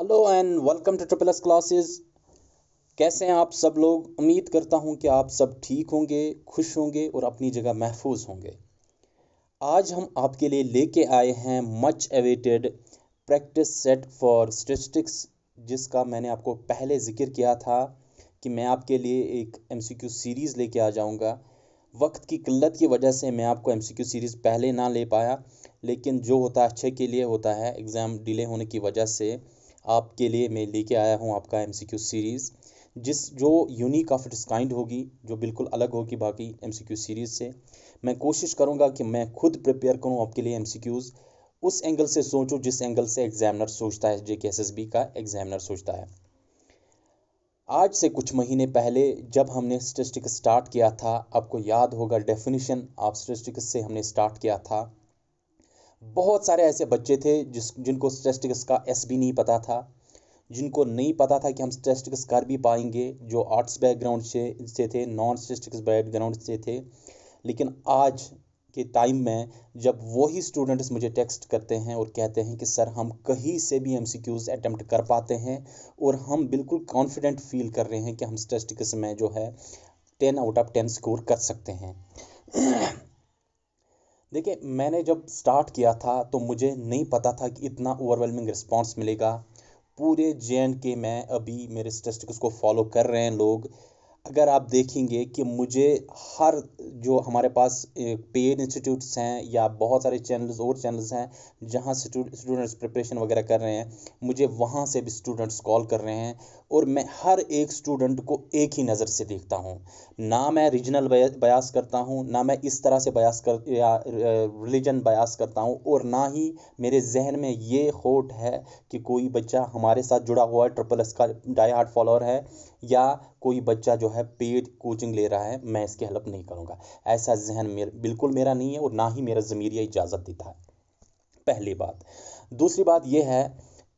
Hello and welcome to triple S classes कैसे हैं आप सब लोग उम्मीद करता हूं कि आप सब ठीक होंगे खुश होंगे और अपनी जगह महफूज होंगे आज हम आपके लिए लेके आए हैं much awaited practice set for statistics जिसका मैंने आपको पहले जिक्र किया था कि मैं आपके लिए एक एम सीरीज़ लेके आ जाऊँगा वक्त की किल्लत की वजह से मैं आपको एम सीरीज़ पहले ना ले पाया लेकिन जो होता है अच्छे के लिए होता है एग्ज़ाम डिले होने की वजह से आपके लिए मैं लेके आया हूँ आपका एम सीरीज़ जिस जो यूनिक ऑफ इट्स काइंड होगी जो बिल्कुल अलग होगी बाकी एम सीरीज़ से मैं कोशिश करूँगा कि मैं खुद प्रिपेयर करूँ आपके लिए एम उस एंगल से सोचूँ जिस एंगल से एग्जामिनर सोचता है जे के का एग्जामिनर सोचता है आज से कुछ महीने पहले जब हमने स्टेटिस्टिक्स स्टार्ट किया था आपको याद होगा डेफिनेशन ऑफ स्टेस्टिक्स से हमने स्टार्ट किया था बहुत सारे ऐसे बच्चे थे जिस जिनको स्टेस्टिक्स का एस भी नहीं पता था जिनको नहीं पता था कि हम स्टेस्टिक्स कर भी पाएंगे जो आर्ट्स बैकग्राउंड से से थे नॉन स्टेस्टिक्स बैकग्राउंड से थे लेकिन आज के टाइम में जब वही स्टूडेंट्स मुझे टेक्स्ट करते हैं और कहते हैं कि सर हम कहीं से भी एम सी क्यूज़ अटैम्प्ट कर पाते हैं और हम बिल्कुल कॉन्फिडेंट फील कर रहे हैं कि हम स्टेस्टिक्स में जो है ten out of ten score कर सकते हैं देखिए मैंने जब स्टार्ट किया था तो मुझे नहीं पता था कि इतना ओवरवेलमिंग रिस्पॉन्स मिलेगा पूरे जे एंड के में अभी मेरे स्टेस्टिक्स को फॉलो कर रहे हैं लोग अगर आप देखेंगे कि मुझे हर जो हमारे पास पेड इंस्टीट्यूट्स हैं या बहुत सारे चैनल्स और चैनल्स हैं जहां स्टूडेंट्स प्रिपरेशन वगैरह कर रहे हैं मुझे वहां से भी स्टूडेंट्स कॉल कर रहे हैं और मैं हर एक स्टूडेंट को एक ही नज़र से देखता हूँ ना मैं रीजनल बयास करता हूँ ना मैं इस तरह से बयास कर या रिलीजन बयास करता हूँ और ना ही मेरे जहन में ये होट है कि कोई बच्चा हमारे साथ जुड़ा हुआ है ट्रिपल एस का डाई हार्ट फॉलोअर है या कोई बच्चा जो है पेड कोचिंग ले रहा है मैं इसकी हेल्प नहीं करूँगा ऐसा जहन मेर, बिल्कुल मेरा नहीं है और ना ही मेरा ज़मीरिया इजाज़त देता है पहली बात दूसरी बात यह है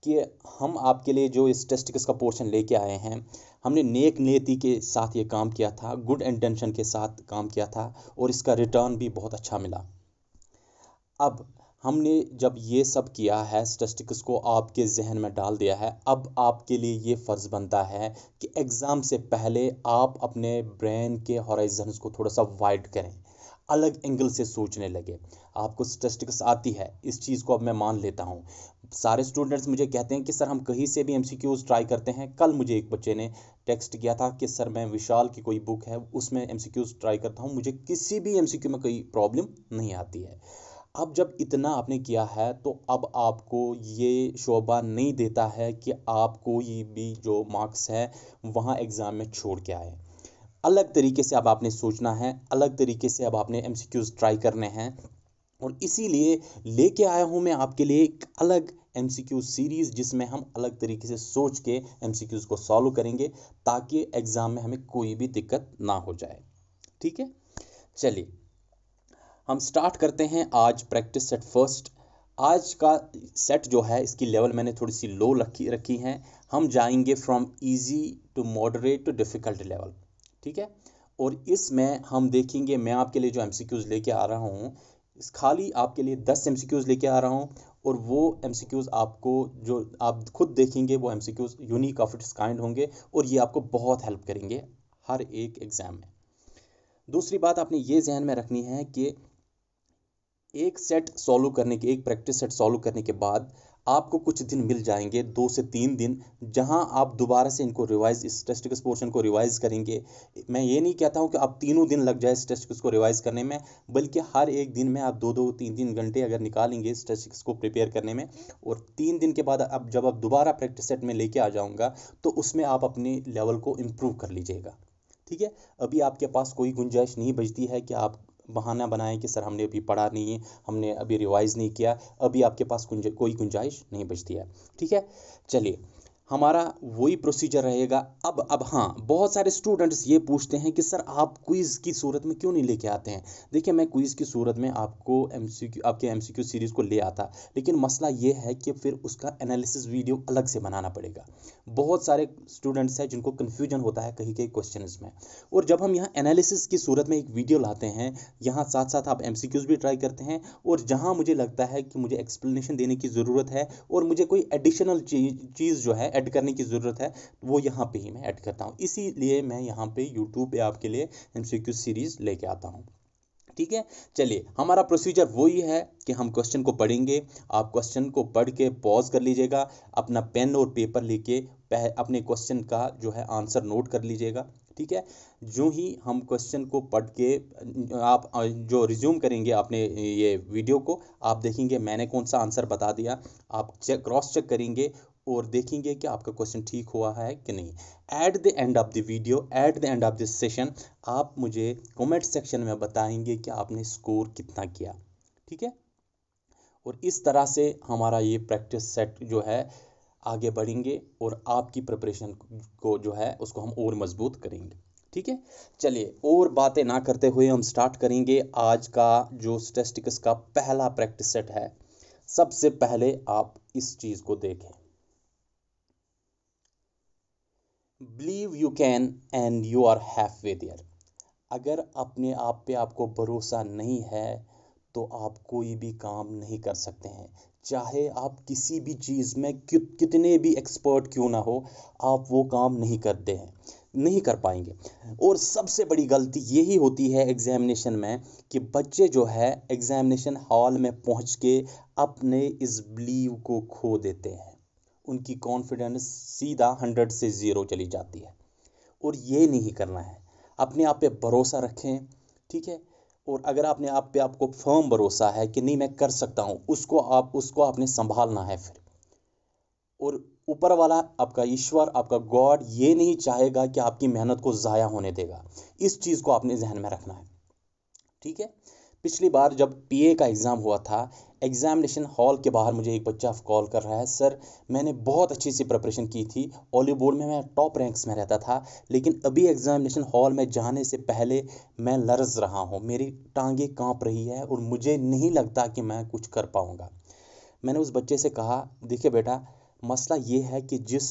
कि हम आपके लिए जो इस स्टेस्टिक्स का पोर्शन लेके आए हैं हमने नेक नीति के साथ ये काम किया था गुड इंटेंशन के साथ काम किया था और इसका रिटर्न भी बहुत अच्छा मिला अब हमने जब ये सब किया है स्टेस्टिक्स को आपके जहन में डाल दिया है अब आपके लिए ये फ़र्ज़ बनता है कि एग्ज़ाम से पहले आप अपने ब्रेन के हॉराइजन्स को थोड़ा सा वाइड करें अलग एंगल से सोचने लगे आपको स्टेस्टिक्स आती है इस चीज़ को अब मैं मान लेता हूँ सारे स्टूडेंट्स मुझे कहते हैं कि सर हम कहीं से भी एम ट्राई करते हैं कल मुझे एक बच्चे ने टेक्स्ट किया था कि सर मैं विशाल की कोई बुक है उसमें एम ट्राई करता हूँ मुझे किसी भी एम में कोई प्रॉब्लम नहीं आती है अब जब इतना आपने किया है तो अब आपको ये शोभा नहीं देता है कि आप कोई भी जो मार्क्स है वहाँ एग्ज़ाम में छोड़ के आए अलग तरीके से अब आपने सोचना है अलग तरीके से अब आपने एम ट्राई करने हैं और इसीलिए लेके आया हूँ मैं आपके लिए एक अलग एम सीरीज़ जिसमें हम अलग तरीके से सोच के एम को सॉल्व करेंगे ताकि एग्ज़ाम में हमें कोई भी दिक्कत ना हो जाए ठीक है चलिए हम स्टार्ट करते हैं आज प्रैक्टिस सेट फर्स्ट आज का सेट जो है इसकी लेवल मैंने थोड़ी सी लो रखी रखी है हम जाएंगे from easy to moderate to difficult level ठीक है और इसमें हम देखेंगे मैं आपके लिए जो एम लेके आ रहा हूँ खाली आपके लिए दस एम लेके आ रहा हूँ और वो एम आपको जो आप खुद देखेंगे वो am unique of its kind होंगे और ये आपको बहुत हेल्प करेंगे हर एक एग्ज़ाम में दूसरी बात आपने ये जहन में रखनी है कि एक सेट सॉल्व करने के एक प्रैक्टिस सेट सॉल्व करने के बाद आपको कुछ दिन मिल जाएंगे दो से तीन दिन जहां आप दोबारा से इनको रिवाइज इस टेस्ट किस पोर्शन को रिवाइज करेंगे मैं ये नहीं कहता हूँ कि आप तीनों दिन लग जाए इस टेस्ट किस को रिवाइज करने में बल्कि हर एक दिन में आप दो दो तीन तीन घंटे अगर निकालेंगे इस टेस्ट किस को प्रिपेयर करने में और तीन दिन के बाद अब जब आप दोबारा प्रैक्टिस सेट में लेके आ जाऊँगा तो उसमें आप अपने लेवल को इम्प्रूव कर लीजिएगा ठीक है अभी आपके पास कोई गुंजाइश नहीं बचती है कि आप बहाना बनाएं कि सर हमने अभी पढ़ा नहीं है हमने अभी रिवाइज़ नहीं किया अभी आपके पास कोई गुंजाइश नहीं बचती है ठीक है चलिए हमारा वही प्रोसीजर रहेगा अब अब हाँ बहुत सारे स्टूडेंट्स ये पूछते हैं कि सर आप क्विज़ की सूरत में क्यों नहीं लेके आते हैं देखिए मैं क्विज़ की सूरत में आपको एम आपके एम सीरीज़ को ले आता लेकिन मसला ये है कि फिर उसका एनालिसिस वीडियो अलग से बनाना पड़ेगा बहुत सारे स्टूडेंट्स हैं जिनको कन्फ्यूजन होता है कहीं कहीं क्वेश्चन में और जब हम यहाँ एनालिसिस की सूरत में एक वीडियो लाते हैं यहाँ साथ साथ आप एम भी ट्राई करते हैं और जहाँ मुझे लगता है कि मुझे एक्सप्लेनेशन देने की ज़रूरत है और मुझे कोई एडिशनल चीज़ जो है ऐड करने की ज़रूरत है वो यहाँ पे ही मैं ऐड करता हूँ इसीलिए मैं यहाँ पे यूट्यूब पे आपके लिए एम सीरीज़ लेके आता हूँ ठीक है चलिए हमारा प्रोसीजर वही है कि हम क्वेश्चन को पढ़ेंगे आप क्वेश्चन को पढ़ के पॉज कर लीजिएगा अपना पेन और पेपर लेके अपने क्वेश्चन का जो है आंसर नोट कर लीजिएगा ठीक है जो ही हम क्वेश्चन को पढ़ के आप जो रिज्यूम करेंगे आपने ये वीडियो को आप देखेंगे मैंने कौन सा आंसर बता दिया आप चेक क्रॉस चेक करेंगे और देखेंगे कि आपका क्वेश्चन ठीक हुआ है कि नहीं at the end of the video at the end of this session आप मुझे कमेंट सेक्शन में बताएंगे कि आपने स्कोर कितना किया ठीक है और इस तरह से हमारा ये प्रैक्टिस सेट जो है आगे बढ़ेंगे और आपकी प्रिपरेशन को जो है उसको हम और मजबूत करेंगे ठीक है चलिए और बातें ना करते हुए हम स्टार्ट करेंगे आज का जो स्टेस्टिक्स का पहला प्रैक्टिस सेट है सबसे पहले आप इस चीज़ को देखें believe you can and you are half way there अगर अपने आप पे आपको भरोसा नहीं है तो आप कोई भी काम नहीं कर सकते हैं चाहे आप किसी भी चीज़ में कितने भी एक्सपर्ट क्यों ना हो आप वो काम नहीं करते हैं नहीं कर पाएंगे और सबसे बड़ी गलती यही होती है एग्जामिनेशन में कि बच्चे जो है एग्जामिनेशन हॉल में पहुंच के अपने इस बिलीव को खो देते हैं उनकी कॉन्फिडेंस सीधा हंड्रेड से ज़ीरो चली जाती है और ये नहीं करना है अपने आप पे भरोसा रखें ठीक है और अगर आपने आप पे आपको फर्म भरोसा है कि नहीं मैं कर सकता हूँ उसको आप उसको आपने संभालना है फिर और ऊपर वाला आपका ईश्वर आपका गॉड ये नहीं चाहेगा कि आपकी मेहनत को ज़ाया होने देगा इस चीज़ को आपने जहन में रखना है ठीक है पिछली बार जब पीए का एग्ज़ाम हुआ था एग्जामिनेशन हॉल के बाहर मुझे एक बच्चा कॉल कर रहा है सर मैंने बहुत अच्छी सी प्रिपरेशन की थी ओली बोर्ड में मैं टॉप रैंक्स में रहता था लेकिन अभी एग्जामिनेशन हॉल में जाने से पहले मैं लर्ज रहा हूँ मेरी टांगें काँप रही है और मुझे नहीं लगता कि मैं कुछ कर पाऊँगा मैंने उस बच्चे से कहा देखिए बेटा मसला ये है कि जिस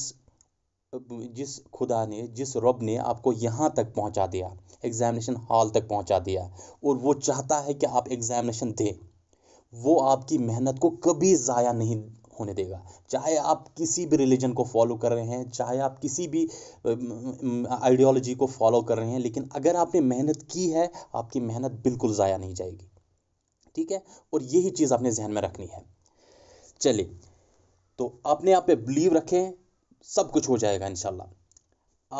जिस खुदा ने जिस रब ने आपको यहाँ तक पहुँचा दिया एग्ज़ामिनेशन हॉल तक पहुँचा दिया और वो चाहता है कि आप एग्ज़ामिनेशन दें वो आपकी मेहनत को कभी ज़ाया नहीं होने देगा चाहे आप किसी भी रिलीजन को फॉलो कर रहे हैं चाहे आप किसी भी आइडियोलॉजी को फॉलो कर रहे हैं लेकिन अगर आपने मेहनत की है आपकी मेहनत बिल्कुल ज़ाया नहीं जाएगी ठीक है और यही चीज़ आपने जहन में रखनी है चलिए तो अपने आप पे बिलीव रखें सब कुछ हो जाएगा इन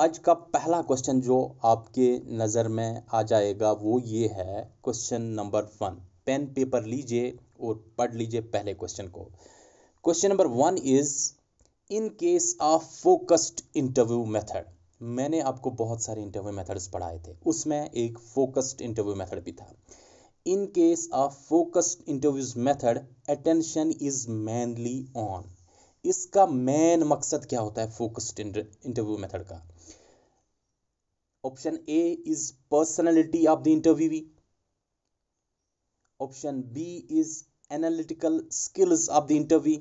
आज का पहला क्वेश्चन जो आपके नज़र में आ जाएगा वो ये है question number one pen paper लीजिए और पढ़ लीजिए पहले क्वेश्चन को question number one is in case of focused interview method मैंने आपको बहुत सारे इंटरव्यू मेथड्स पढ़ाए थे उसमें एक फोकस्ड इंटरव्यू मेथड भी था in case of focused interviews method attention is mainly on इसका मेन मकसद क्या होता है फोकस्ड इंटरव्यू मेथड का option A is personality of the interview option b is analytical skills of the interview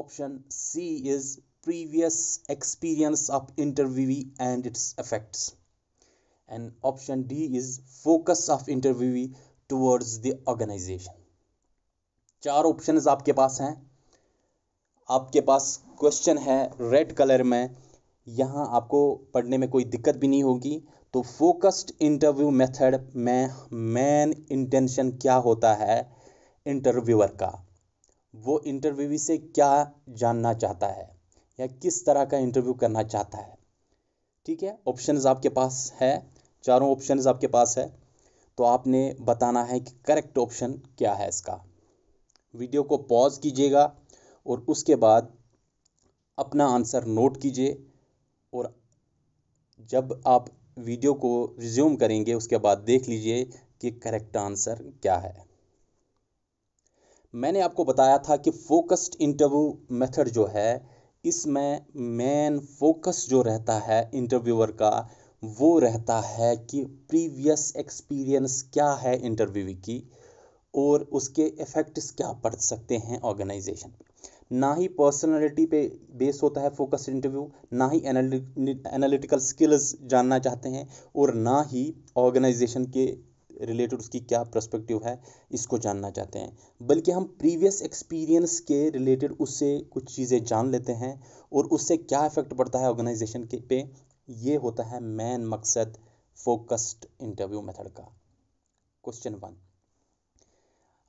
option c is previous experience of interviewee and its effects and option d is focus of interviewee towards the organization चार options आपके पास हैं आपके पास question है red colour में यहाँ आपको पढ़ने में कोई दिक्कत भी नहीं होगी तो फोकस्ड इंटरव्यू मेथड में मेन इंटेंशन क्या होता है इंटरव्यूअर का वो इंटरव्यू से क्या जानना चाहता है या किस तरह का इंटरव्यू करना चाहता है ठीक है ऑप्शंस आपके पास है चारों ऑप्शंस आपके पास है तो आपने बताना है कि करेक्ट ऑप्शन क्या है इसका वीडियो को पॉज कीजिएगा और उसके बाद अपना आंसर नोट कीजिए और जब आप वीडियो को रिज्यूम करेंगे उसके बाद देख लीजिए कि करेक्ट आंसर क्या है मैंने आपको बताया था कि फोकस्ड इंटरव्यू मेथड जो है इसमें मेन फोकस जो रहता है इंटरव्यूअर का वो रहता है कि प्रीवियस एक्सपीरियंस क्या है इंटरव्यू की और उसके इफ़ेक्ट्स क्या पड़ सकते हैं ऑर्गेनाइजेशन पर ना ही पर्सनालिटी पे बेस होता है फोकस इंटरव्यू ना ही एनालिटिकल स्किल्स जानना चाहते हैं और ना ही ऑर्गेनाइजेशन के रिलेटेड उसकी क्या प्रस्पेक्टिव है इसको जानना चाहते हैं बल्कि हम प्रीवियस एक्सपीरियंस के रिलेटेड उससे कुछ चीज़ें जान लेते हैं और उससे क्या इफेक्ट पड़ता है ऑर्गेनाइजेशन के पे ये होता है मेन मकसद फोकस्ड इंटरव्यू मेथड का क्वेश्चन वन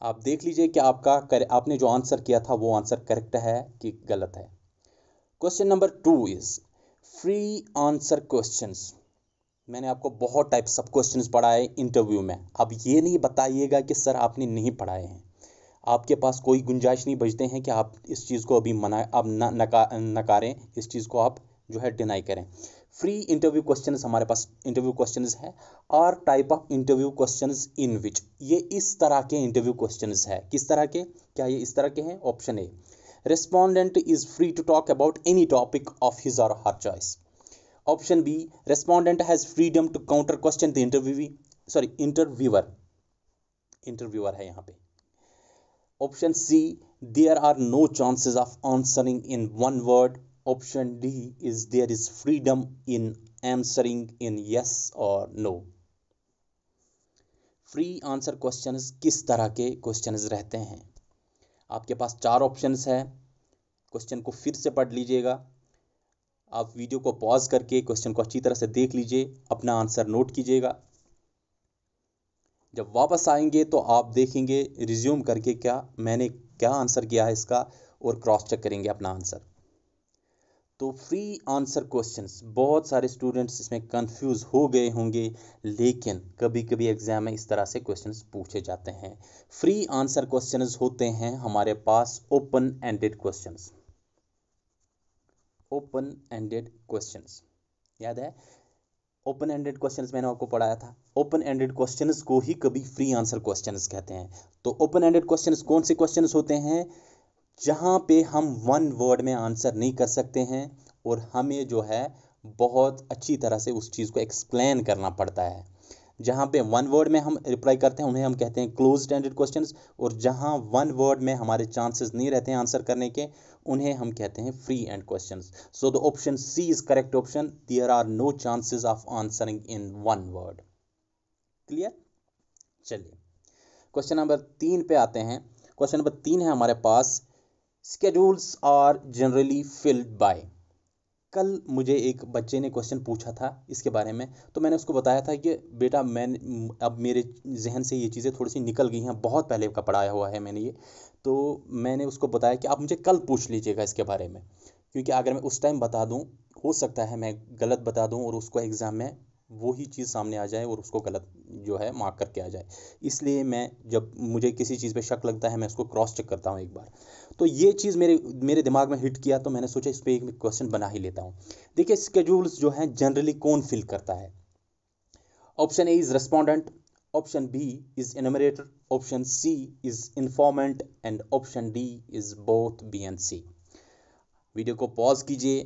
आप देख लीजिए कि आपका कर, आपने जो आंसर किया था वो आंसर करेक्ट है कि गलत है question number two is free answer questions मैंने आपको बहुत टाइप सब क्वेश्चन पढ़ाए इंटरव्यू में अब ये नहीं बताइएगा कि सर आपने नहीं पढ़ाए हैं आपके पास कोई गुंजाइश नहीं बजते हैं कि आप इस चीज़ को अभी मना आप ना नका नकारें इस चीज़ को आप जो है डिनाई करें फ्री इंटरव्यू क्वेश्चन हमारे पास इंटरव्यू क्वेश्चन है और type of interview question in which ये इस तरह के इंटरव्यू क्वेश्चन है किस तरह के क्या ये इस तरह के हैं option A respondent is free to talk about any topic of his और her choice option B respondent has freedom to counter question the interview sorry interviewer interviewer है यहाँ पे option C there are no chances of answering in one word Option D is there is freedom in answering in yes or no. Free answer question किस तरह के question रहते हैं आपके पास चार ऑप्शंस है क्वेश्चन को फिर से पढ़ लीजिएगा आप वीडियो को पॉज करके क्वेश्चन को अच्छी तरह से देख लीजिए अपना आंसर नोट कीजिएगा जब वापस आएंगे तो आप देखेंगे रिज्यूम करके क्या मैंने क्या आंसर किया है इसका और क्रॉस चेक करेंगे अपना आंसर तो फ्री आंसर क्वेश्चंस बहुत सारे स्टूडेंट्स इसमें कंफ्यूज हो गए होंगे लेकिन कभी कभी एग्जाम में इस तरह से क्वेश्चंस पूछे जाते हैं फ्री आंसर क्वेश्चंस होते हैं हमारे पास open ended questions open ended questions याद है ओपन एंडेड क्वेश्चंस मैंने आपको पढ़ाया था ओपन एंडेड क्वेश्चंस को ही कभी फ्री आंसर क्वेश्चंस कहते हैं तो ओपन एंडेड क्वेश्चंस कौन से क्वेश्चंस होते हैं जहाँ पे हम वन वर्ड में आंसर नहीं कर सकते हैं और हमें जो है बहुत अच्छी तरह से उस चीज़ को एक्सप्लेन करना पड़ता है जहाँ पे वन वर्ड में हम रिप्लाई करते हैं उन्हें हम कहते हैं क्लोज स्टैंडर्ड क्वेश्चन और जहाँ वन वर्ड में हमारे चांसेस नहीं रहते हैं आंसर करने के उन्हें हम कहते हैं free end question so the option C is correct option there are no chances of answering in one word clear चलिए क्वेश्चन नंबर तीन पे आते हैं क्वेश्चन नंबर तीन है हमारे पास schedules are generally filled by कल मुझे एक बच्चे ने क्वेश्चन पूछा था इसके बारे में तो मैंने उसको बताया था कि बेटा मैं अब मेरे जहन से ये चीज़ें थोड़ी सी निकल गई हैं बहुत पहले का पढ़ाया हुआ है मैंने ये तो मैंने उसको बताया कि आप मुझे कल पूछ लीजिएगा इसके बारे में क्योंकि अगर मैं उस टाइम बता दूँ हो सकता है मैं गलत बता दूँ और उसको एग्ज़ाम में वही चीज़ सामने आ जाए और उसको गलत जो है मार्क करके आ जाए इसलिए मैं जब मुझे किसी चीज़ पे शक लगता है मैं उसको क्रॉस चेक करता हूँ एक बार तो ये चीज़ मेरे मेरे दिमाग में हिट किया तो मैंने सोचा इस पर एक क्वेश्चन बना ही लेता हूँ देखिए स्केड्यूल्स जो हैं जनरली कौन फिल करता है option A is respondent option B is enumerator option C is informant and option D is both B and C video को पॉज कीजिए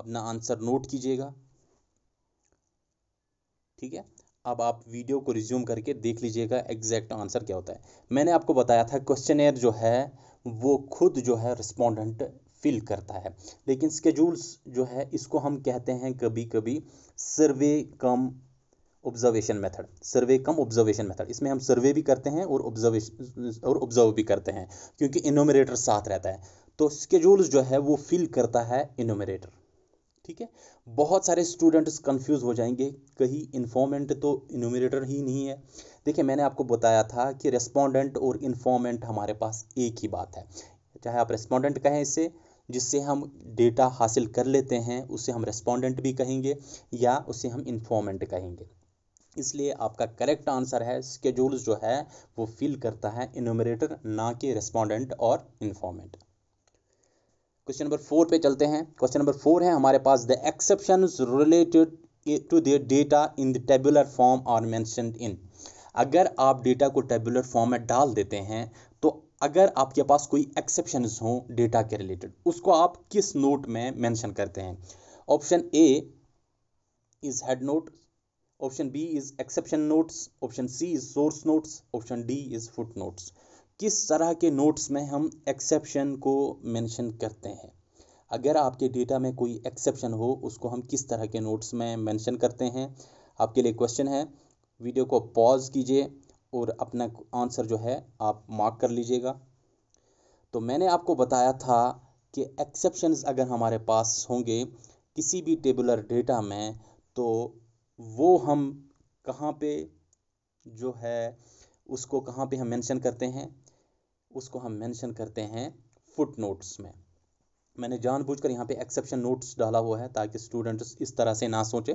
अपना आंसर नोट कीजिएगा ठीक है अब आप वीडियो को रिज्यूम करके देख लीजिएगा एग्जैक्ट आंसर क्या होता है मैंने आपको बताया था क्वेश्चन जो है वो खुद जो है रिस्पोंडेंट फिल करता है लेकिन स्केजूल्स जो है इसको हम कहते हैं कभी कभी survey cum observation method survey cum observation method इसमें हम सर्वे भी करते हैं और ऑब्जर्वेशन और ऑब्जर्व भी करते हैं क्योंकि इनोमिनेटर साथ रहता है तो स्केजूल्स जो है वो फिल करता है इनोमिनेटर ठीक है बहुत सारे स्टूडेंट्स कंफ्यूज हो जाएंगे कहीं इन्फॉर्मेंट तो इनोमिनेटर ही नहीं है देखिए मैंने आपको बताया था कि रेस्पोंडेंट और इन्फॉर्मेंट हमारे पास एक ही बात है चाहे आप रेस्पोंडेंट कहें इससे जिससे हम डेटा हासिल कर लेते हैं उसे हम रेस्पोंडेंट भी कहेंगे या उसे हम इन्फॉर्मेंट कहेंगे इसलिए आपका करेक्ट आंसर है स्केड्यूल्स जो है वो फिल करता है इनोमरेटर ना कि रेस्पोंडेंट और इन्फॉर्मेंट क्वेश्चन नंबर फोर पे चलते हैं क्वेश्चन नंबर फोर है हमारे पास the exception related to their data in the tabular form are mentioned in अगर आप डेटा को टेबुलर फॉर्म में डाल देते हैं तो अगर आपके पास कोई एक्सेप्शन हो डेटा के रिलेटेड उसको आप किस नोट में मैंशन करते हैं option A is head note option B is exception notes option C is source notes option D is foot notes किस तरह के नोट्स में हम एक्सेप्शन को मेंशन करते हैं अगर आपके डेटा में कोई एक्सेप्शन हो उसको हम किस तरह के नोट्स में मेंशन करते हैं आपके लिए क्वेश्चन है वीडियो को पॉज कीजिए और अपना आंसर जो है आप मार्क कर लीजिएगा तो मैंने आपको बताया था कि एक्सेप्शंस अगर हमारे पास होंगे किसी भी टेबुलर डेटा में तो वो हम कहाँ पे जो है उसको कहाँ पे हम मेंशन करते हैं उसको हम मेंशन करते हैं फुट नोट्स में मैंने जानबूझकर यहाँ पे एक्सेप्शन नोट्स डाला हुआ है ताकि स्टूडेंट्स इस तरह से ना सोचे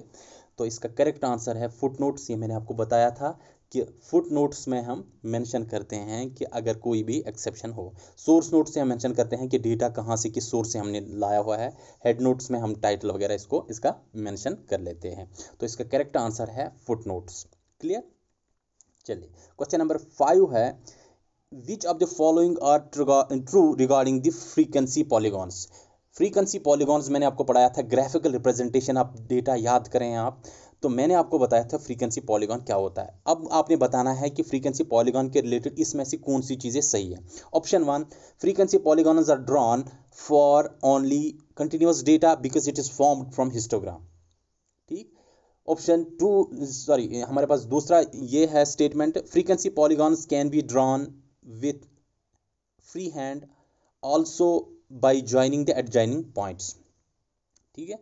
तो इसका करेक्ट आंसर है फुट नोट्स ये मैंने आपको बताया था कि फुट नोट्स में हम मेंशन करते हैं कि अगर कोई भी एक्सेप्शन हो सोर्स नोट्स से हम मेंशन करते हैं कि डेटा कहाँ से किस सोर्स से हमने लाया हुआ है हेड नोट्स में हम टाइटल वगैरह इसको इसका मेंशन कर लेते हैं तो इसका करेक्ट आंसर है फुट नोट्स क्लियर चलिए क्वेश्चन नंबर फाइव है which of the following are true regarding the frequency polygons frequency polygons मैंने आपको पढ़ाया था ग्राफिकल रिप्रेजेंटेशन आप डेटा याद करें आप तो मैंने आपको बताया था फ्रीक्वेंसी पॉलीगॉन क्या होता है अब आपने बताना है कि फ्रीक्वेंसी पॉलीगॉन के रिलेटेड इसमें से कौन सी चीज़ें सही है option one frequency polygons are drawn for only continuous data because it is formed from histogram ठीक ऑप्शन टू सॉरी हमारे पास दूसरा ये है statement frequency polygons can be drawn with free hand also by joining the adjoining points ठीक है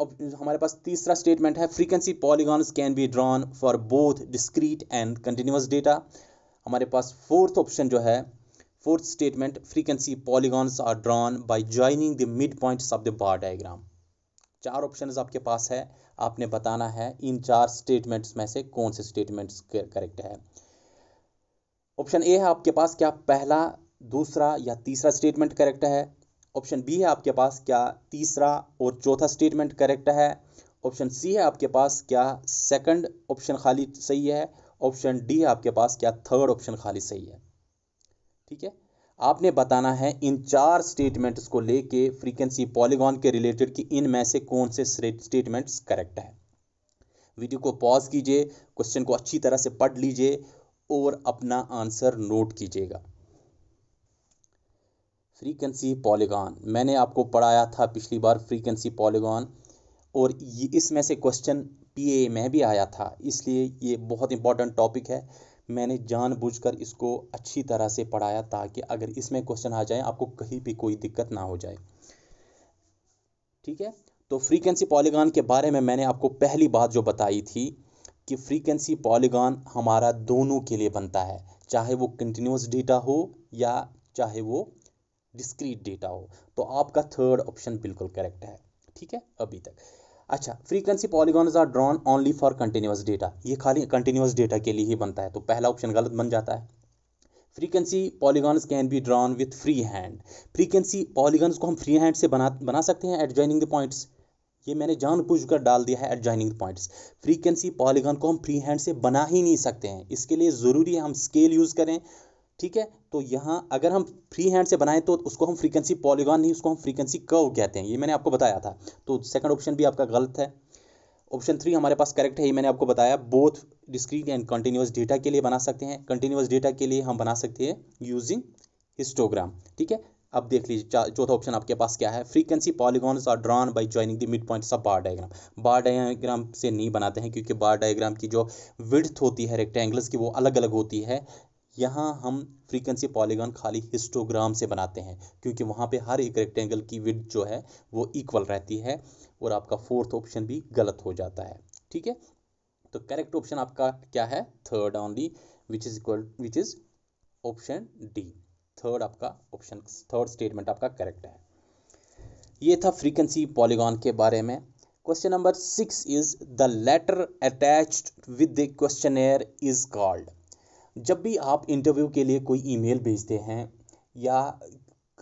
अब हमारे पास तीसरा स्टेटमेंट है frequency polygons can be drawn for both discrete and continuous data हमारे पास फोर्थ ऑप्शन जो है fourth statement frequency polygons are drawn by joining the mid points of the bar diagram चार ऑप्शन आपके पास है आपने बताना है इन चार स्टेटमेंट्स में से कौन से स्टेटमेंट्स करेक्ट है ऑप्शन ए है आपके पास क्या पहला दूसरा या तीसरा स्टेटमेंट करेक्ट है ऑप्शन बी है आपके पास क्या तीसरा और चौथा स्टेटमेंट करेक्ट है ऑप्शन सी है आपके पास क्या सेकंड ऑप्शन खाली सही है ऑप्शन डी है आपके पास क्या थर्ड ऑप्शन खाली सही है ठीक है आपने बताना है इन चार स्टेटमेंट्स को लेके फ्रीक्वेंसी पॉलीगॉन के रिलेटेड कि इन में से कौन से स्टेटमेंट्स करेक्ट है वीडियो को पॉज कीजिए क्वेश्चन को अच्छी तरह से पढ़ लीजिए और अपना आंसर नोट कीजिएगा फ्रीक्वेंसी पॉलीगॉन मैंने आपको पढ़ाया था पिछली बार फ्रीक्वेंसी पॉलीगॉन और ये इसमें से क्वेश्चन पीए में भी आया था इसलिए ये बहुत इंपॉर्टेंट टॉपिक है मैंने जानबूझकर इसको अच्छी तरह से पढ़ाया ताकि अगर इसमें क्वेश्चन आ जाए आपको कहीं भी कोई दिक्कत ना हो जाए ठीक है तो फ्रीक्वेंसी पॉलीगॉन के बारे में मैंने आपको पहली बात जो बताई थी कि फ्रीक्वेंसी पॉलीगॉन हमारा दोनों के लिए बनता है चाहे वो कंटिन्यूस डेटा हो या चाहे वो डिस्क्रीट डेटा हो तो आपका थर्ड ऑप्शन बिल्कुल करेक्ट है ठीक है अभी तक अच्छा frequency polygons are drawn only for continuous data ये खाली कंटिन्यूस डेटा के लिए ही बनता है तो पहला ऑप्शन गलत बन जाता है frequency polygons can be drawn with free hand frequency polygons को हम फ्री हैंड से बना बना सकते हैं एट ज्वाइनिंग द पॉइंट्स ये मैंने जानबूझकर डाल दिया है एट पॉइंट्स फ्रीक्वेंसी पॉलीगन को हम फ्री हैंड से बना ही नहीं सकते हैं इसके लिए ज़रूरी है हम स्केल यूज़ करें ठीक है तो यहाँ अगर हम फ्री हैंड से बनाएं तो उसको हम फ्रीक्वेंसी पॉलीगॉन नहीं उसको हम फ्रीक्वेंसी कर्व कहते हैं ये मैंने आपको बताया था तो सेकंड ऑप्शन भी आपका गलत है ऑप्शन थ्री हमारे पास करेक्ट है ये मैंने आपको बताया both discrete and continuous data के लिए बना सकते हैं कंटिन्यूस डेटा के लिए हम बना सकते हैं यूजिंग हिस्टोग्राम ठीक है अब देख लीजिए चौथा ऑप्शन आपके पास क्या है frequency polygons are drawn by joining the mid points of bar diagram bar diagram से नहीं बनाते हैं क्योंकि बार डायग्राम की जो विड्थ होती है रेक्टेंगल्स की वो अलग अलग होती है यहाँ हम फ्रीक्वेंसी पॉलीगॉन खाली हिस्टोग्राम से बनाते हैं क्योंकि वहाँ पर हर एक रेक्टेंगल की विड्थ जो है वो इक्वल रहती है और आपका फोर्थ ऑप्शन भी गलत हो जाता है ठीक है तो करेक्ट ऑप्शन आपका क्या है third only which is equal which is option D third आपका ऑप्शन थर्ड स्टेटमेंट आपका करेक्ट है ये था फ्रीक्वेंसी पॉलीगॉन के बारे में question number six is the letter attached with the questionnaire is called जब भी आप इंटरव्यू के लिए कोई ईमेल भेजते हैं या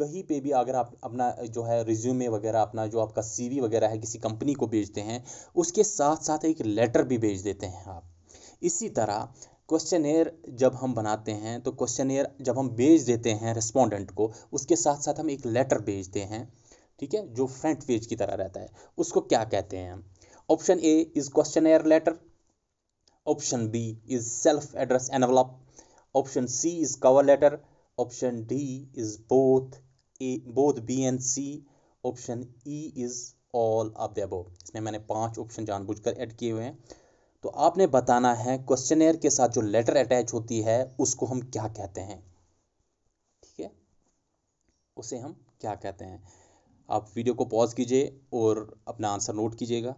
कहीं पे भी अगर आप अपना जो है रिज्यूमे वगैरह अपना जो आपका सीवी वगैरह है किसी कंपनी को भेजते हैं उसके साथ साथ एक लेटर भी भेज देते हैं आप इसी तरह क्वेश्चन एयर जब हम बनाते हैं तो क्वेश्चन एयर जब हम भेज देते हैं रेस्पोंडेंट को उसके साथ साथ हम एक लेटर भेजते हैं ठीक है जो फ्रंट पेज की तरह रहता है उसको क्या कहते हैं option A is questionnaire letter option B is self address envelope option C is cover letter option D is both A both B and C option E is all of the above इसमें मैंने पांच option जानबूझकर add किए हुए हैं तो आपने बताना है क्वेश्चन के साथ जो लेटर अटैच होती है उसको हम क्या कहते हैं ठीक है उसे हम क्या कहते हैं आप वीडियो को पॉज कीजिए और अपना आंसर नोट कीजिएगा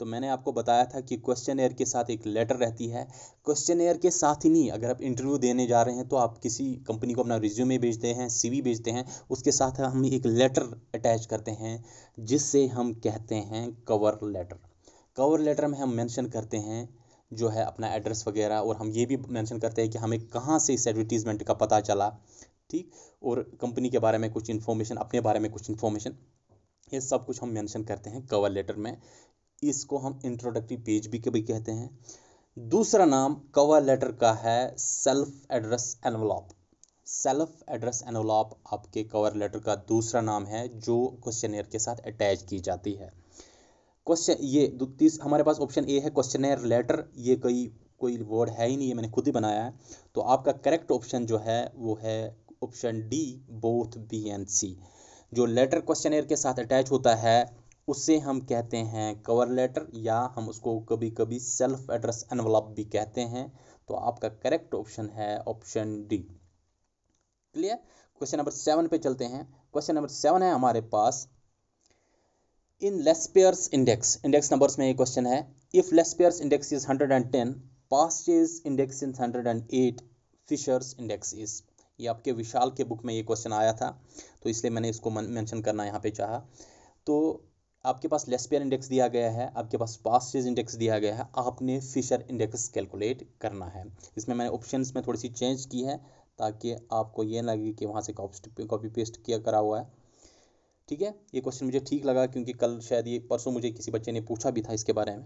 तो मैंने आपको बताया था कि क्वेश्चन एयर के साथ एक लेटर रहती है क्वेश्चन एयर के साथ ही नहीं अगर आप इंटरव्यू देने जा रहे हैं तो आप किसी कंपनी को अपना रिज्यूमे भेजते हैं सीवी भेजते हैं उसके साथ हम एक लेटर अटैच करते हैं जिससे हम कहते हैं कवर लेटर कवर लेटर में हम मेंशन करते हैं जो है अपना एड्रेस वगैरह और हम ये भी मेंशन करते हैं कि हमें कहाँ से इस एडवर्टीज़मेंट का पता चला ठीक और कंपनी के बारे में कुछ इन्फॉर्मेशन अपने बारे में कुछ इन्फॉर्मेशन ये सब कुछ हम मेंशन करते हैं कवर लेटर में इसको हम इंट्रोडक्टरी पेज भी कभी कहते हैं दूसरा नाम कवर लेटर का है self address envelope self address envelope आपके कवर लेटर का दूसरा नाम है जो क्वेश्चन के साथ अटैच की जाती है क्वेश्चन ये तीस हमारे पास ऑप्शन ए है क्वेश्चनर लेटर ये कई कोई वर्ड है ही नहीं है मैंने खुद ही बनाया है तो आपका करेक्ट ऑप्शन जो है वो है option D both B and C जो लेटर क्वेश्चनर के साथ अटैच होता है उसे हम कहते हैं कवर लेटर या हम उसको कभी कभी सेल्फ एड्रेस एनवलप भी कहते हैं तो आपका करेक्ट ऑप्शन है option D clear question number seven पे चलते हैं क्वेश्चन नंबर सेवन है हमारे पास in Laspeyres index index numbers में ये क्वेश्चन है if Laspeyres index is hundred and ten Paasche's index in hundred and eight Fisher's index is ये आपके विशाल के बुक में ये क्वेश्चन आया था तो इसलिए मैंने इसको मैंशन करना यहाँ पे चाहा तो आपके पास लेस्पियर इंडेक्स दिया गया है आपके पास चेज़ इंडेक्स दिया गया है आपने फिशर इंडेक्स कैलकुलेट करना है इसमें मैंने ऑप्शंस में थोड़ी सी चेंज की है ताकि आपको ये लगे कि वहाँ से कॉपी पेस्ट किया करा हुआ है ठीक है ये क्वेश्चन मुझे ठीक लगा क्योंकि कल शायद ये परसों मुझे किसी बच्चे ने पूछा भी था इसके बारे में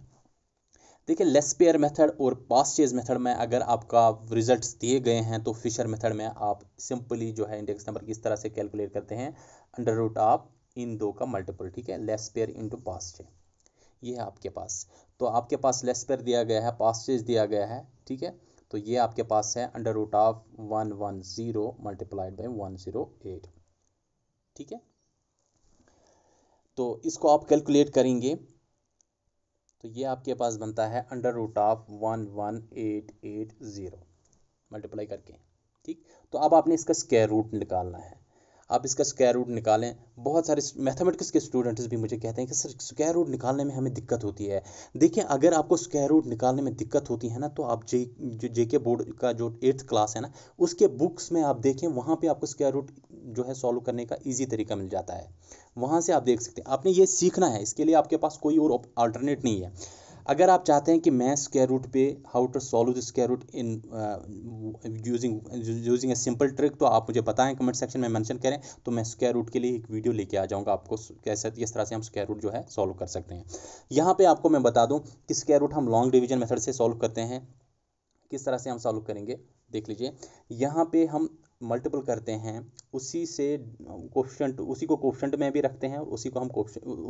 देखिए लेस पेयर मेथड और पास चेज मेथड में अगर आपका रिजल्ट्स दिए गए हैं तो फिशर मेथड में आप सिंपली जो है इंडेक्स नंबर किस तरह से कैलकुलेट करते हैं अंडर रूट ऑफ इन दो का मल्टीपल ठीक है Laspeyres into Paasche's ये है आपके पास तो आपके पास लेस पेयर दिया गया है पास चेज दिया गया है ठीक है तो ये आपके पास है under root of one one zero multiplied by one zero eight ठीक है तो इसको आप कैलकुलेट करेंगे तो ये आपके पास बनता है under root of one one eight eight zero multiply करके ठीक तो अब आपने इसका स्केयर रूट निकालना है आप इसका स्क्वायर रूट निकालें बहुत सारे मैथमेटिक्स के स्टूडेंट्स भी मुझे कहते हैं कि सर स्क्वायर रूट निकालने में हमें दिक्कत होती है देखिए अगर आपको स्क्वायर रूट निकालने में दिक्कत होती है ना तो आप जे जो जे के बोर्ड का जो एट्थ क्लास है ना उसके बुक्स में आप देखें वहाँ पर आपको स्क्वायर रूट जो है सॉल्व करने का ईजी तरीका मिल जाता है वहाँ से आप देख सकते हैं आपने ये सीखना है इसके लिए आपके पास कोई और अल्टरनेट नहीं है अगर आप चाहते हैं कि मैं स्क्वायर रूट पे how to solve the square root in using using a simple trick तो आप मुझे बताएं कमेंट सेक्शन में मेंशन करें तो मैं स्क्वायर रूट के लिए एक वीडियो लेके आ जाऊंगा आपको कैसे किस तरह से हम स्क्वायर रूट जो है सॉल्व कर सकते हैं यहाँ पर आपको मैं बता दूँ कि स्क्वायर रूट हम लॉन्ग डिवीजन मेथड से सॉल्व करते हैं किस तरह से हम सॉल्व करेंगे देख लीजिए यहाँ पे हम मल्टीपल करते हैं उसी से क्वेश्चन उसी को क्वेश्चन में भी रखते हैं और उसी को हम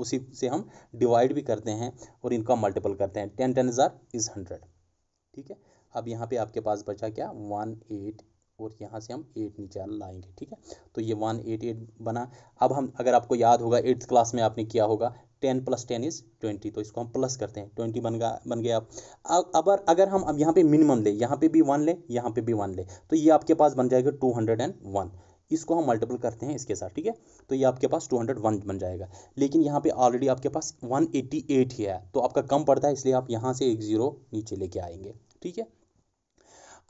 उसी से हम डिवाइड भी करते हैं और इनका मल्टीपल करते हैं टेन टेन हज़ार इज़ हंड्रेड ठीक है अब यहाँ पे आपके पास बचा क्या वन एट और यहाँ से हम एट नीचे लाएंगे ठीक है तो ये वन एट एट बना अब हम अगर आपको याद होगा एट्थ क्लास में आपने किया होगा ten plus ten is twenty तो इसको हम प्लस करते हैं ट्वेंटी बन गया बन गया अब अब अगर हम अब यहाँ पे मिनिमम ले यहाँ पे भी वन ले यहाँ पे भी वन ले तो ये आपके पास बन जाएगा टू हंड्रेड एंड वन इसको हम मल्टीपल करते हैं इसके साथ ठीक है तो ये आपके पास टू हंड्रेड वन बन जाएगा लेकिन यहाँ पे ऑलरेडी आपके पास वन एट्टी एट ही है तो आपका कम पड़ता है इसलिए आप यहाँ से एक ज़ीरो नीचे लेके आएंगे ठीक है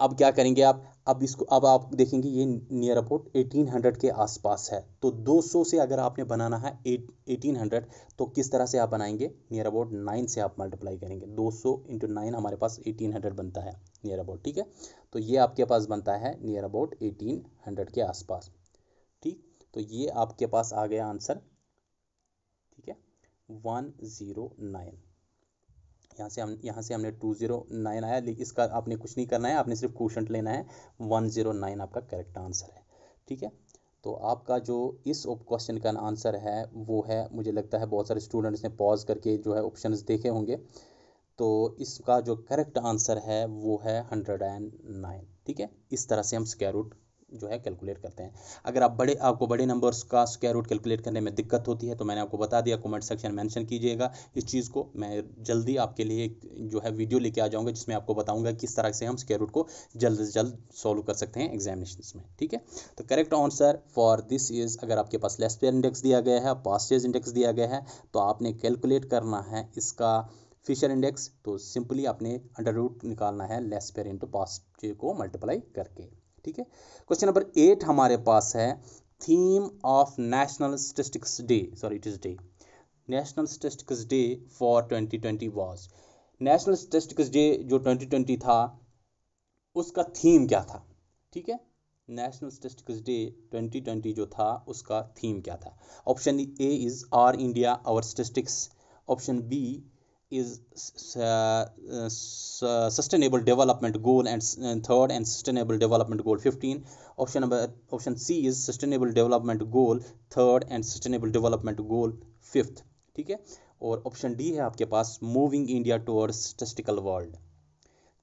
अब क्या करेंगे आप अब इसको अब आप देखेंगे ये नियर अबाउट 1800 के आसपास है तो 200 से अगर आपने बनाना है एट 1800 तो किस तरह से आप बनाएंगे नियर अबाउट 9 से आप मल्टीप्लाई करेंगे 200 सौ इंटू नाइन हमारे पास 1800 बनता है नियर अबाउट ठीक है तो ये आपके पास बनता है नियर अबाउट 1800 के आसपास ठीक तो ये आपके पास आ गया आंसर ठीक है वन ज़ीरो नाइन यहाँ से हम यहाँ से हमने टू जीरो नाइन आया लेकिन इसका आपने कुछ नहीं करना है आपने सिर्फ क्वेश्चन लेना है वन जीरो नाइन आपका करेक्ट आंसर है ठीक है तो आपका जो इस क्वेश्चन का आंसर है वो है मुझे लगता है बहुत सारे स्टूडेंट्स ने पॉज करके जो है ऑप्शन देखे होंगे तो इसका जो करेक्ट आंसर है वो है हंड्रेड एंड नाइन ठीक है इस तरह से हम स्केयर रूट जो है कैलकुलेट करते हैं अगर आप बड़े आपको बड़े नंबर्स का स्क्वायर रूट कैलकुलेट करने में दिक्कत होती है तो मैंने आपको बता दिया कमेंट सेक्शन मेंशन कीजिएगा इस चीज़ को मैं जल्दी आपके लिए जो है वीडियो लेके आ जाऊँगा जिसमें आपको बताऊँगा किस तरह से हम स्क्वायर रूट को जल्द से जल्द सॉल्व कर सकते हैं एग्जामिनेशन में ठीक है तो correct answer for this is अगर आपके पास लेस्पेयर इंडेक्स दिया गया है पास्टेज इंडेक्स दिया गया है तो आपने कैलकुलेट करना है इसका फिशर इंडेक्स तो सिंपली आपने अंडर रूट निकालना है लेस पेयर इंटू पास को मल्टीप्लाई करके ठीक है क्वेश्चन नंबर एट हमारे पास है theme of national statistics day sorry it is day national statistics day for 2020 was national statistics day जो 2020 था उसका थीम क्या था ठीक है नेशनल स्टेटिस्टिक्स डे 2020 जो था उसका थीम क्या था option A is our India our statistics option B is uh, uh, sustainable development goal and, and, third and sustainable development goal 15 option number option c is sustainable development goal third and sustainable development goal fifth ठीक है और option D है आपके पास moving India towards statistical world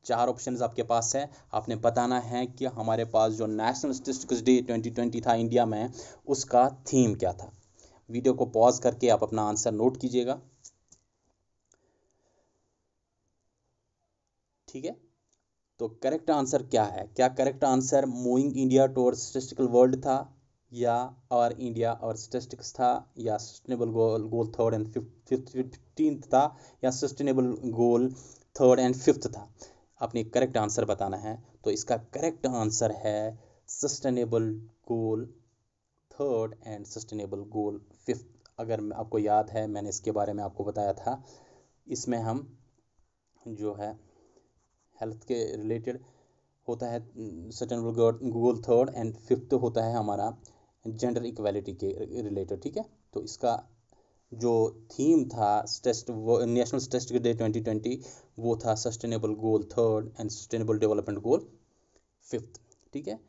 चार options आपके पास है आपने बताना है कि हमारे पास जो नेशनल स्टेटिस्टिक्स डे 2020 था इंडिया में उसका थीम क्या था वीडियो को पॉज करके आप अपना आंसर नोट कीजिएगा ठीक है तो करेक्ट आंसर क्या है क्या correct answer moving India toward statistical world था या और इंडिया और स्टेस्टिक्स था या sustainable goal goal third and fifteen था या sustainable goal third and fifth था आपने करेक्ट आंसर बताना है तो इसका करेक्ट आंसर है sustainable goal third and sustainable goal fifth अगर आपको याद है मैंने इसके बारे में आपको बताया था इसमें हम जो है हेल्थ के रिलेटेड होता है sustainable goal third and fifth होता है हमारा जेंडर इक्वालिटी के रिलेटेड ठीक है तो इसका जो थीम था stat national stat day twenty twenty वो था sustainable goal third and sustainable development goal fifth ठीक है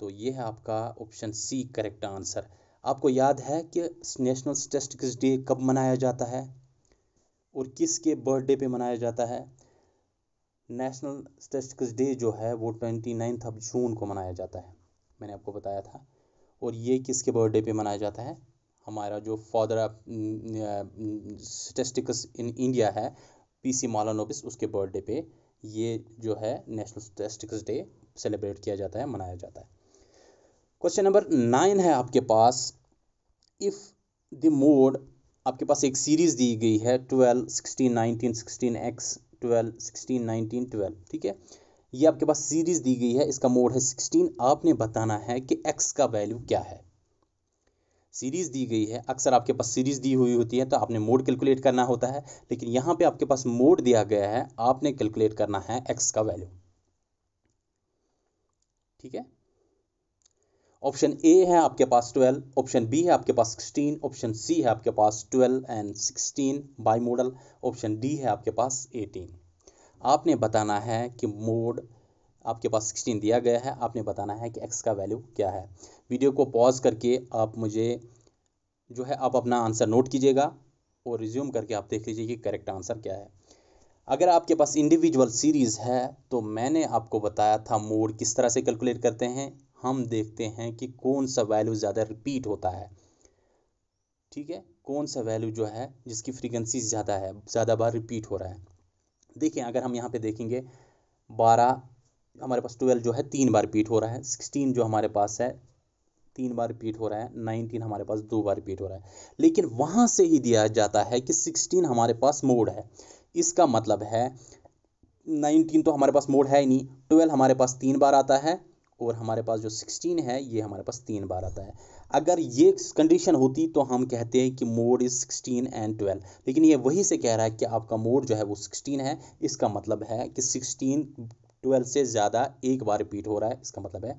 तो ये है आपका ऑप्शन सी करेक्ट आंसर आपको याद है कि नेशनल स्टेस्ट डे कब मनाया जाता है और किसके बर्थडे पे मनाया जाता है नेशनल स्टेटिस्टिक्स डे जो है वो ट्वेंटी नाइन्थ ऑफ जून को मनाया जाता है मैंने आपको बताया था और ये किसके बर्थडे पे मनाया जाता है हमारा जो father of statistics in India है पी सी मालानोबिस उसके बर्थडे पे ये जो है नेशनल स्टेटिस्टिक्स डे सेलिब्रेट किया जाता है मनाया जाता है क्वेश्चन नंबर नाइन है आपके पास इफ़ द मोड आपके पास एक सीरीज़ दी गई है twelve sixteen nineteen sixteen X twelve sixteen nineteen twelve ठीक है ये आपके पास सीरीज दी गई है इसका मोड है सिक्सटीन आपने बताना है कि एक्स का वैल्यू क्या है सीरीज दी गई है अक्सर आपके पास सीरीज दी हुई होती है तो आपने मोड कैलकुलेट करना होता है लेकिन यहाँ पे आपके पास मोड दिया गया है आपने कैलकुलेट करना है एक्स का वैल्यू ठीक है ऑप्शन ए है आपके पास ट्वेल्व ऑप्शन बी है आपके पास सिक्सटीन ऑप्शन सी है आपके पास twelve and sixteen by modal option D है आपके पास एटीन आपने बताना है कि मोड आपके पास सिक्सटीन दिया गया है आपने बताना है कि एक्स का वैल्यू क्या है वीडियो को पॉज करके आप मुझे जो है आप अपना आंसर नोट कीजिएगा और रिज्यूम करके आप देख लीजिए कि करेक्ट आंसर क्या है अगर आपके पास इंडिविजुअल सीरीज़ है तो मैंने आपको बताया था मोड किस तरह से कैलकुलेट करते हैं हम देखते हैं कि कौन सा वैल्यू ज़्यादा रिपीट होता है ठीक है कौन सा वैल्यू जो है जिसकी फ्रीक्वेंसी ज़्यादा है ज़्यादा बार रिपीट हो रहा है देखिए अगर हम यहाँ पे देखेंगे बारह हमारे पास ट्वेल्व जो है तीन बार रिपीट हो रहा है सिक्सटीन जो हमारे पास है तीन बार रिपीट हो रहा है नाइनटीन हमारे पास दो बार रिपीट हो रहा है लेकिन वहाँ से ही दिया जाता है कि सिक्सटीन हमारे पास मोड है इसका मतलब है नाइनटीन तो हमारे पास मोड है ही नहीं ट्वेल्व हमारे पास तीन बार आता है और हमारे पास जो सिक्सटीन है ये हमारे पास तीन बार आता है अगर ये कंडीशन होती तो हम कहते हैं कि mode is sixteen and twelve लेकिन ये वही से कह रहा है कि आपका मोड जो है वो सिक्सटीन है इसका मतलब है कि सिक्सटीन ट्वेल्व से ज़्यादा एक बार रिपीट हो रहा है इसका मतलब है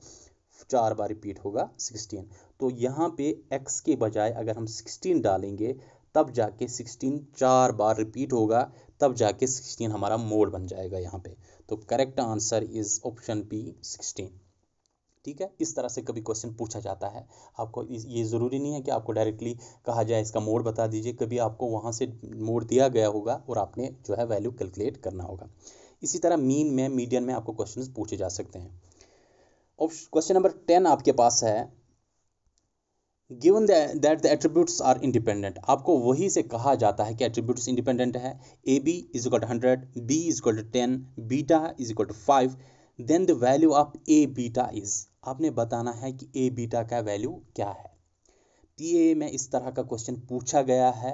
चार बार रिपीट होगा सिक्सटीन तो यहाँ पे एक्स के बजाय अगर हम सिक्सटीन डालेंगे तब जाके सिक्सटीन चार बार रिपीट होगा तब जाके सिक्सटीन हमारा मोड बन जाएगा यहाँ पे तो correct answer is option P sixteen ठीक है इस तरह से कभी क्वेश्चन पूछा जाता है आपको ये ज़रूरी नहीं है कि आपको डायरेक्टली कहा जाए इसका मोड बता दीजिए कभी आपको वहाँ से मोड दिया गया होगा और आपने जो है वैल्यू कैलकुलेट करना होगा इसी तरह मीन में मीडियन में आपको क्वेश्चन पूछे जा सकते हैं ऑप्शन क्वेश्चन नंबर टेन आपके पास है given that the attributes are independent आपको वही से कहा जाता है कि एट्रीब्यूट्स इंडिपेंडेंट है A B is equal to hundred B is equal to ten beta is equal to five then the value of A beta is आपने बताना है कि ए बीटा का वैल्यू क्या है ए में इस तरह का क्वेश्चन पूछा गया है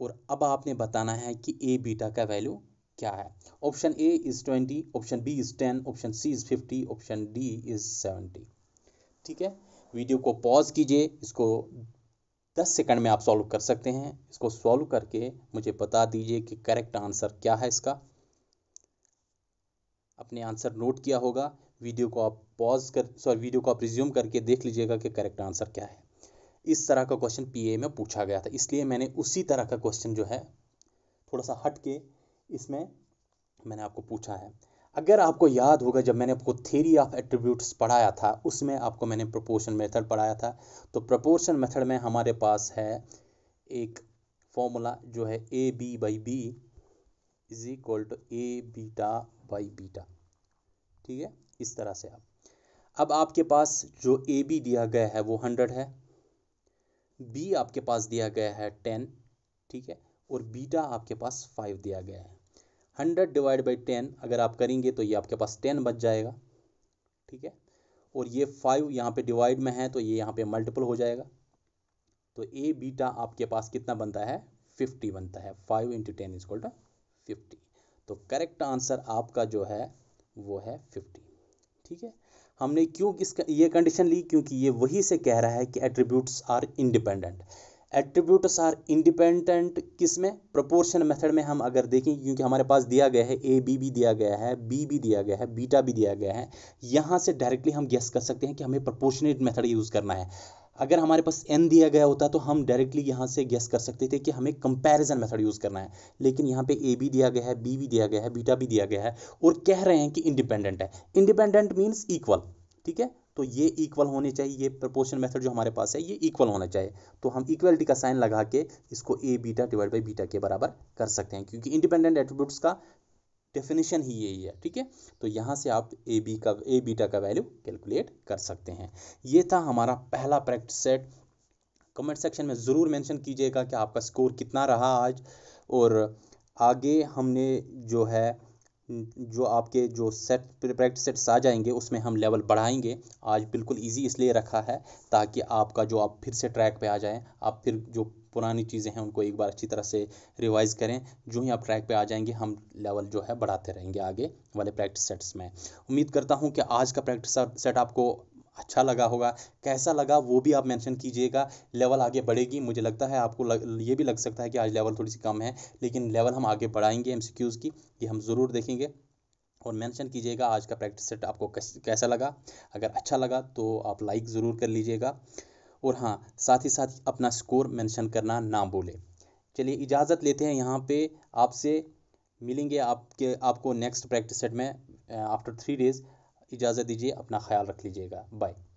और अब आपने बताना है कि ए बीटा का वैल्यू क्या है option A is twenty option B is ten option C is fifty option D is seventy ठीक है वीडियो को पॉज कीजिए इसको दस सेकंड में आप सॉल्व कर सकते हैं इसको सॉल्व करके मुझे बता दीजिए कि करेक्ट आंसर क्या है इसका अपने आंसर नोट किया होगा वीडियो को आप पॉज कर सॉरी वीडियो को आप रिज्यूम करके देख लीजिएगा कि करेक्ट आंसर क्या है इस तरह का क्वेश्चन पीए में पूछा गया था इसलिए मैंने उसी तरह का क्वेश्चन जो है थोड़ा सा हट के इसमें मैंने आपको पूछा है अगर आपको याद होगा जब मैंने आपको थेरी ऑफ एट्रीब्यूट्स पढ़ाया था उसमें आपको मैंने प्रोपोर्शन मेथड पढ़ाया था तो प्रोपोर्शन मेथड में हमारे पास है एक फॉर्मूला जो है A B by B is equal to A beta by beta ठीक है इस तरह से आप अब आपके पास जो ए बी दिया गया है वो हंड्रेड है बी आपके पास दिया गया है टेन ठीक है और बीटा आपके पास फाइव दिया गया है हंड्रेड डिवाइड बाई टेन अगर आप करेंगे तो ये आपके पास टेन बच जाएगा ठीक है और ये फाइव यहाँ पे डिवाइड में है तो ये यहाँ पे मल्टीपल हो जाएगा तो ए बीटा आपके पास कितना बनता है फिफ्टी बनता है five into ten is called fifty तो करेक्ट आंसर आपका जो है वो है फिफ्टी ठीक है हमने क्यों किस ये कंडीशन ली क्योंकि ये वही से कह रहा है कि attributes are independent attributes are independent किस में प्रोपोर्शन मेथड में हम अगर देखें क्योंकि हमारे पास दिया गया है ए बी भी दिया गया है बी भी दिया गया है बीटा भी दिया गया है यहाँ से डायरेक्टली हम गेस कर सकते हैं कि हमें प्रोपोर्शनेट मेथड यूज़ करना है अगर हमारे पास एन दिया गया होता तो हम डायरेक्टली यहाँ से गेस कर सकते थे कि हमें कंपेरिजन मेथड यूज़ करना है लेकिन यहाँ पे ए बी दिया गया है बी भी दिया गया है बीटा भी दिया गया है और कह रहे हैं कि इंडिपेंडेंट है इंडिपेंडेंट मीन्स इक्वल ठीक है तो ये इक्वल होने चाहिए ये प्रपोर्शन मेथड जो हमारे पास है ये इक्वल होना चाहिए तो हम इक्वलिटी का साइन लगा के इसको A beta divide by beta के बराबर कर सकते हैं क्योंकि इंडिपेंडेंट एट्रीब्यूट्स का डेफिनेशन ही यही है ठीक है तो यहाँ से आप ए बी का ए बीटा का वैल्यू कैलकुलेट कर सकते हैं ये था हमारा पहला प्रैक्टिस सेट कमेंट सेक्शन में ज़रूर मेंशन कीजिएगा कि आपका स्कोर कितना रहा आज और आगे हमने जो है जो आपके जो सेट प्रैक्टिस सेट्स आ जाएंगे उसमें हम लेवल बढ़ाएंगे आज बिल्कुल इजी इसलिए रखा है ताकि आपका जो आप फिर से ट्रैक पे आ जाएं आप फिर जो पुरानी चीज़ें हैं उनको एक बार अच्छी तरह से रिवाइज़ करें जो ही आप ट्रैक पे आ जाएंगे हम लेवल जो है बढ़ाते रहेंगे आगे वाले प्रैक्टिस सेट्स में उम्मीद करता हूँ कि आज का प्रैक्टिस सेट आपको अच्छा लगा होगा कैसा लगा वो भी आप मेंशन कीजिएगा लेवल आगे बढ़ेगी मुझे लगता है आपको लग, ये भी लग सकता है कि आज लेवल थोड़ी सी कम है लेकिन लेवल हम आगे बढ़ाएंगे एम की ये हम ज़रूर देखेंगे और मेंशन कीजिएगा आज का प्रैक्टिस सेट आपको कैसा लगा अगर अच्छा लगा तो आप लाइक ज़रूर कर लीजिएगा और हाँ साथ ही साथ अपना स्कोर मेंशन करना ना भूलें चलिए इजाज़त लेते हैं यहाँ पे आपसे मिलेंगे आपके आपको नेक्स्ट प्रैक्टिस सेट में आफ्टर थ्री डेज़ इजाज़त दीजिए अपना ख्याल रख लीजिएगा बाय